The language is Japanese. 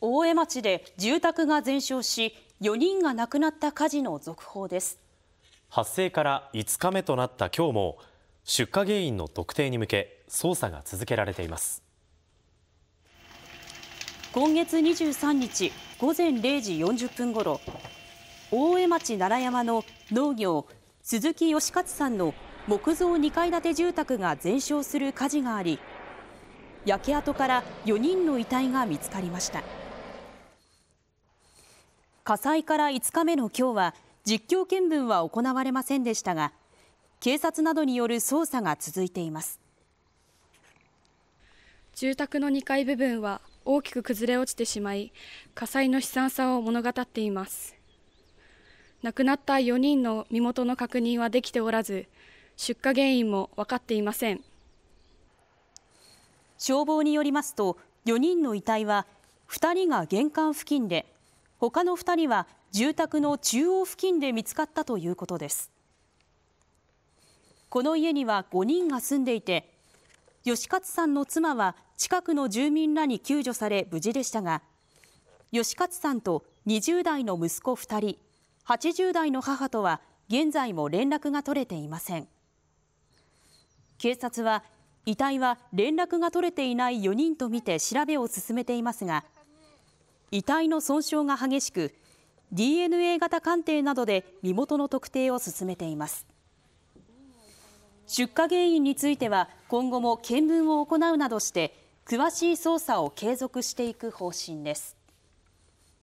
大江町で住宅が全焼し4人が亡くなった火事の続報です発生から5日目となった今日も出火原因の特定に向け捜査が続けられています今月23日午前0時40分ごろ大江町奈良山の農業鈴木義勝さんの木造2階建て住宅が全焼する火事があり焼け跡から4人の遺体が見つかりました。火災から5日目の今日は実況見分は行われませんでしたが警察などによる捜査が続いています住宅の2階部分は大きく崩れ落ちてしまい火災の悲惨さを物語っています亡くなった4人の身元の確認はできておらず出火原因も分かっていません消防によりますと4人の遺体は2人が玄関付近で他の2人は住宅の中央付近で見つかったということです。この家には5人が住んでいて、吉勝さんの妻は近くの住民らに救助され無事でしたが、吉勝さんと20代の息子2人、80代の母とは現在も連絡が取れていません。警察は遺体は連絡が取れていない4人とみて調べを進めていますが、遺体の損傷が激しく DNA 型鑑定などで身元の特定を進めています出火原因については今後も見分を行うなどして詳しい捜査を継続していく方針です